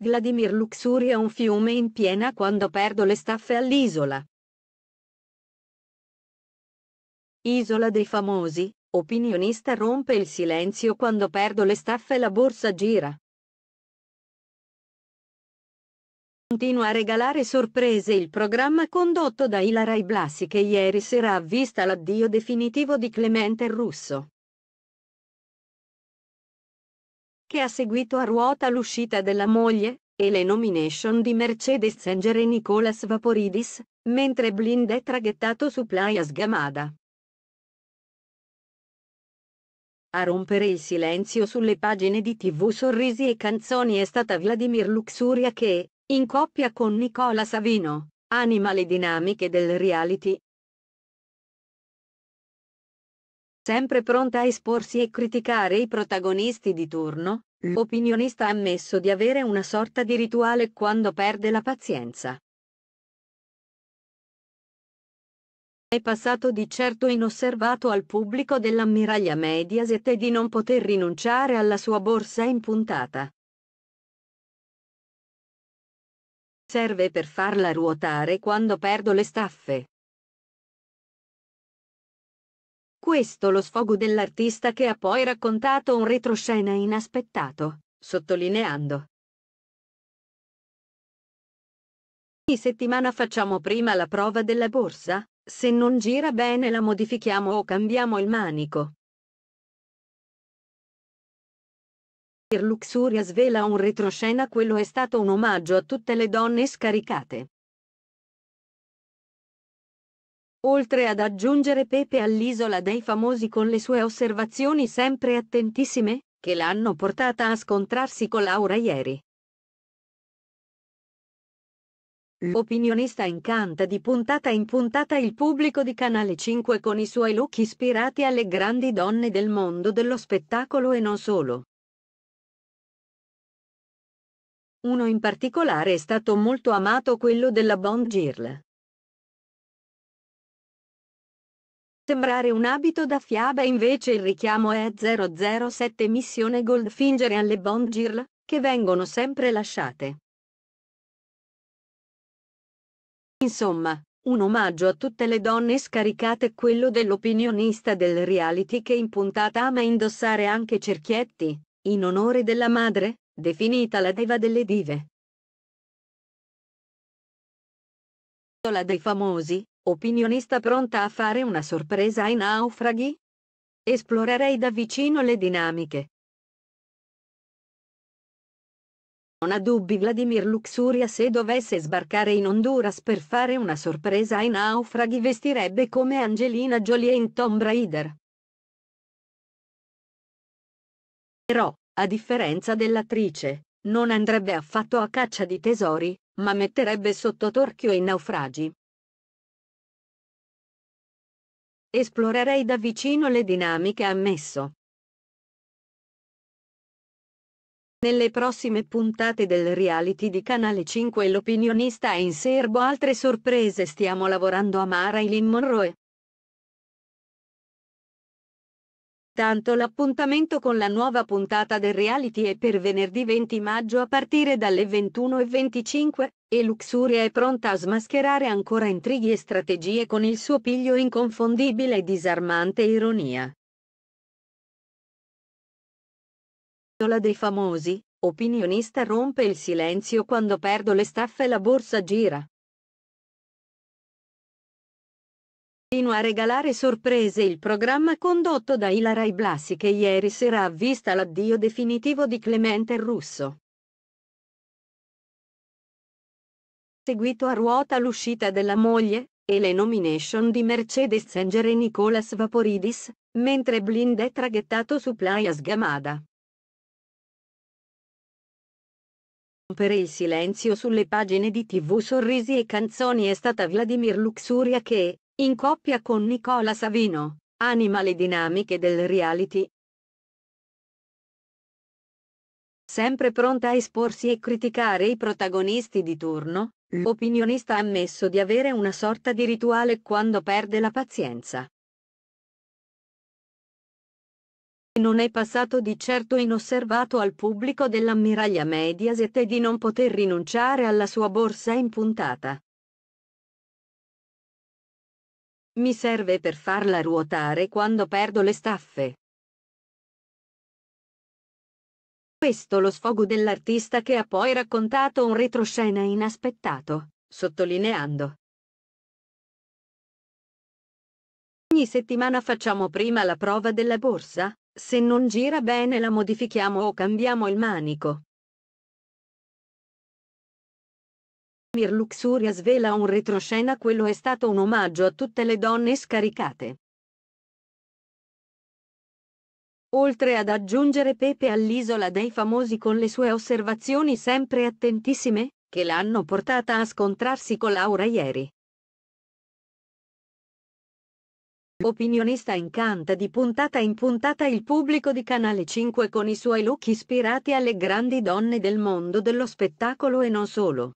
Vladimir Luxuri è un fiume in piena quando perdo le staffe all'isola. Isola dei famosi, opinionista rompe il silenzio quando perdo le staffe e la borsa gira. Continua a regalare sorprese il programma condotto da Ilarai Blassi che ieri sera ha visto l'addio definitivo di Clemente Russo. che ha seguito a ruota l'uscita della moglie, e le nomination di Mercedes Sanger e Nicolas Vaporidis, mentre Blind è traghettato su Playas Gamada. A rompere il silenzio sulle pagine di tv sorrisi e canzoni è stata Vladimir Luxuria che, in coppia con Nicola Savino, anima le dinamiche del reality, sempre pronta a esporsi e criticare i protagonisti di turno, l'opinionista ha ammesso di avere una sorta di rituale quando perde la pazienza. È passato di certo inosservato al pubblico dell'ammiraglia Mediaset e di non poter rinunciare alla sua borsa in puntata. Serve per farla ruotare quando perdo le staffe. questo lo sfogo dell'artista che ha poi raccontato un retroscena inaspettato, sottolineando. Ogni settimana facciamo prima la prova della borsa, se non gira bene la modifichiamo o cambiamo il manico. Per Luxuria svela un retroscena quello è stato un omaggio a tutte le donne scaricate oltre ad aggiungere Pepe all'isola dei famosi con le sue osservazioni sempre attentissime, che l'hanno portata a scontrarsi con Laura ieri. L'opinionista incanta di puntata in puntata il pubblico di Canale 5 con i suoi look ispirati alle grandi donne del mondo dello spettacolo e non solo. Uno in particolare è stato molto amato quello della Bond Girl. Sembrare un abito da fiaba invece il richiamo è 007 missione Goldfinger alle Bond Girl, che vengono sempre lasciate. Insomma, un omaggio a tutte le donne scaricate quello dell'opinionista del reality che in puntata ama indossare anche cerchietti, in onore della madre, definita la deva delle dive. La dei famosi, opinionista pronta a fare una sorpresa ai naufraghi? Esplorerei da vicino le dinamiche. Non ha dubbi Vladimir Luxuria se dovesse sbarcare in Honduras per fare una sorpresa ai naufraghi vestirebbe come Angelina Jolie in Tomb Raider. Però, a differenza dell'attrice, non andrebbe affatto a caccia di tesori, ma metterebbe sotto torchio i naufragi. Esplorerei da vicino le dinamiche ammesso. Nelle prossime puntate del reality di Canale 5 l'opinionista è in serbo altre sorprese stiamo lavorando a Mara Marilyn Monroe. Pertanto l'appuntamento con la nuova puntata del reality è per venerdì 20 maggio a partire dalle 21.25 e Luxuria è pronta a smascherare ancora intrighi e strategie con il suo piglio inconfondibile e disarmante ironia. La dei famosi, opinionista rompe il silenzio quando perdo le staffe e la borsa gira. Continua a regalare sorprese il programma condotto da Ilarai Blasi che ieri sera ha visto l'addio definitivo di Clemente Russo. Seguito a ruota l'uscita della moglie e le nomination di Mercedes Sanger e Nicolas Vaporidis, mentre Blind è traghettato su Playas Gamada. rompere il silenzio sulle pagine di tv sorrisi e canzoni è stata Vladimir Luxuria che, in coppia con Nicola Savino, anima le dinamiche del reality. Sempre pronta a esporsi e criticare i protagonisti di turno, l'opinionista ha ammesso di avere una sorta di rituale quando perde la pazienza. Non è passato di certo inosservato al pubblico dell'ammiraglia Mediaset e di non poter rinunciare alla sua borsa in puntata. Mi serve per farla ruotare quando perdo le staffe. Questo lo sfogo dell'artista che ha poi raccontato un retroscena inaspettato, sottolineando. Ogni settimana facciamo prima la prova della borsa, se non gira bene la modifichiamo o cambiamo il manico. Kashmir Luxuria svela un retroscena quello è stato un omaggio a tutte le donne scaricate. Oltre ad aggiungere Pepe all'isola dei famosi con le sue osservazioni sempre attentissime, che l'hanno portata a scontrarsi con Laura ieri. Opinionista incanta di puntata in puntata il pubblico di Canale 5 con i suoi look ispirati alle grandi donne del mondo dello spettacolo e non solo.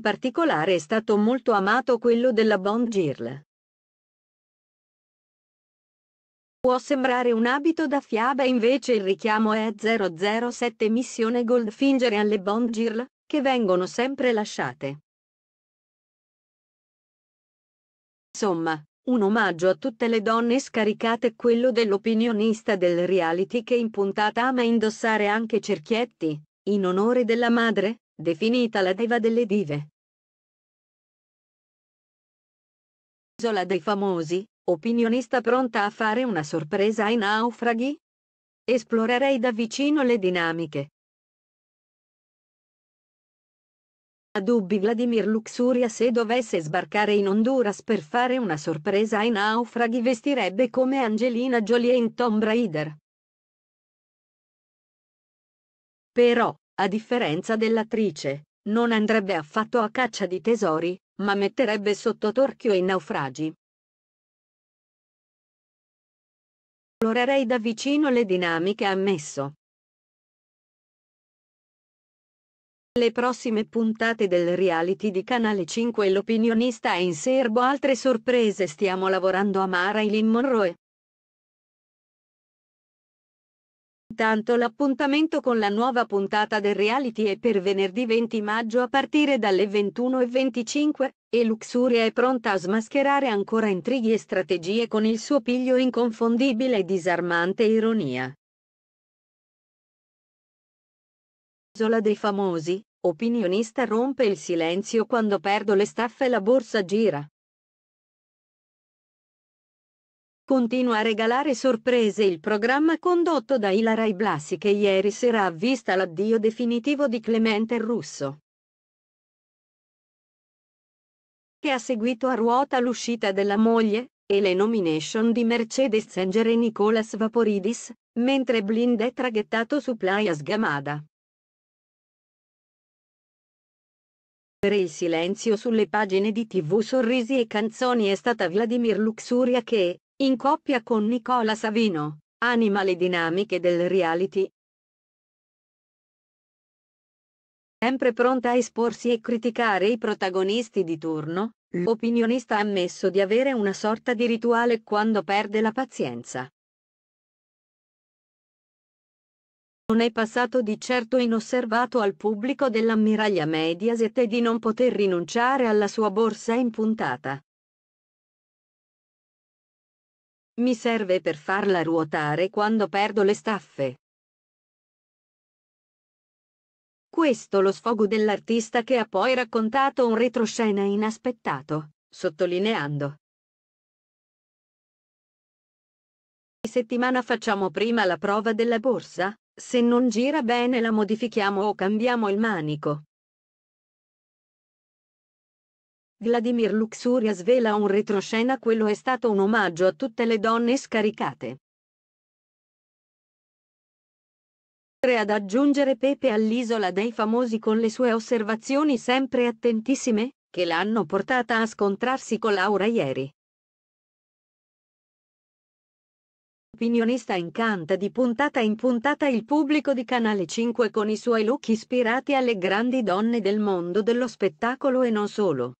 particolare è stato molto amato quello della Bond Girl. Può sembrare un abito da fiaba invece il richiamo è 007 missione Goldfinger alle Bond Girl, che vengono sempre lasciate. Insomma, un omaggio a tutte le donne scaricate quello dell'opinionista del reality che in puntata ama indossare anche cerchietti, in onore della madre, definita la diva delle dive. Isola dei famosi, opinionista pronta a fare una sorpresa ai naufraghi? Esplorerei da vicino le dinamiche. A dubbi Vladimir Luxuria se dovesse sbarcare in Honduras per fare una sorpresa ai naufraghi vestirebbe come Angelina Jolie in Tomb Raider. Però, a differenza dell'attrice, non andrebbe affatto a caccia di tesori, ma metterebbe sotto torchio i naufragi. Esplorerei da vicino le dinamiche ammesso. Le prossime puntate del reality di Canale 5 l'opinionista è in serbo altre sorprese stiamo lavorando a Mara Marilyn Monroe. Intanto l'appuntamento con la nuova puntata del reality è per venerdì 20 maggio a partire dalle 21.25 e Luxuria è pronta a smascherare ancora intrighi e strategie con il suo piglio inconfondibile e disarmante ironia. Isola dei famosi, opinionista rompe il silenzio quando perdo le staffe e la borsa gira. Continua a regalare sorprese il programma condotto da Ilarai Blasi che ieri sera ha visto l'addio definitivo di Clemente Russo. Che ha seguito a ruota l'uscita della moglie e le nomination di Mercedes Sanger e Nicolas Vaporidis, mentre Blind è traghettato su Playas Gamada. Per il silenzio sulle pagine di tv sorrisi e canzoni è stata Vladimir Luxuria che, in coppia con Nicola Savino, anima le dinamiche del reality. Sempre pronta a esporsi e criticare i protagonisti di turno, l'opinionista ha ammesso di avere una sorta di rituale quando perde la pazienza. Non è passato di certo inosservato al pubblico dell'ammiraglia Mediaset e di non poter rinunciare alla sua borsa in puntata. Mi serve per farla ruotare quando perdo le staffe. Questo lo sfogo dell'artista che ha poi raccontato un retroscena inaspettato, sottolineando. settimana facciamo prima la prova della borsa? Se non gira bene la modifichiamo o cambiamo il manico. Vladimir Luxuria svela un retroscena quello è stato un omaggio a tutte le donne scaricate. Ad aggiungere Pepe all'isola dei famosi con le sue osservazioni sempre attentissime, che l'hanno portata a scontrarsi con Laura ieri. Opinionista incanta di puntata in puntata il pubblico di Canale 5 con i suoi look ispirati alle grandi donne del mondo dello spettacolo e non solo.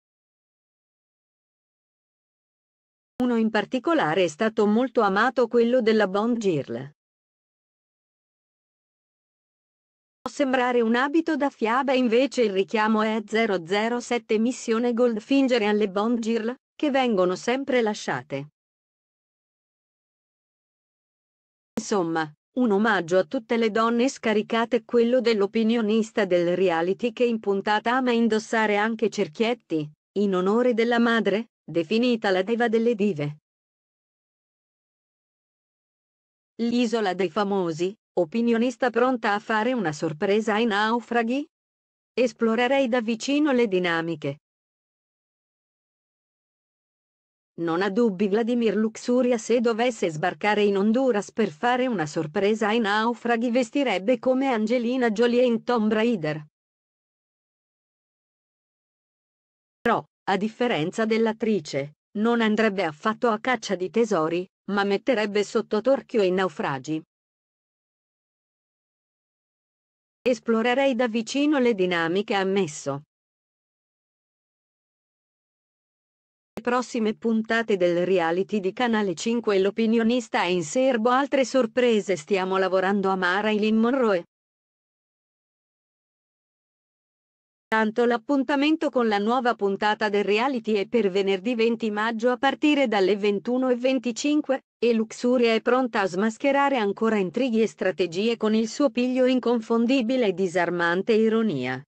Uno in particolare è stato molto amato quello della Bond Girl. Può sembrare un abito da fiaba invece il richiamo è 007 missione Goldfinger alle Bond Girl, che vengono sempre lasciate. Insomma, un omaggio a tutte le donne scaricate quello dell'opinionista del reality che in puntata ama indossare anche cerchietti, in onore della madre, definita la Deva delle Dive. L'isola dei famosi, opinionista pronta a fare una sorpresa ai naufraghi? Esplorerei da vicino le dinamiche. Non ha dubbi Vladimir Luxuria se dovesse sbarcare in Honduras per fare una sorpresa ai naufraghi vestirebbe come Angelina Jolie in Tomb Raider. A differenza dell'attrice, non andrebbe affatto a caccia di tesori, ma metterebbe sotto torchio i naufragi. Esplorerei da vicino le dinamiche ammesso. Le prossime puntate del reality di Canale 5 l'opinionista è in serbo altre sorprese stiamo lavorando a Mara Marilyn Monroe. Tanto l'appuntamento con la nuova puntata del reality è per venerdì 20 maggio a partire dalle 21.25, e Luxuria è pronta a smascherare ancora intrighi e strategie con il suo piglio inconfondibile e disarmante ironia.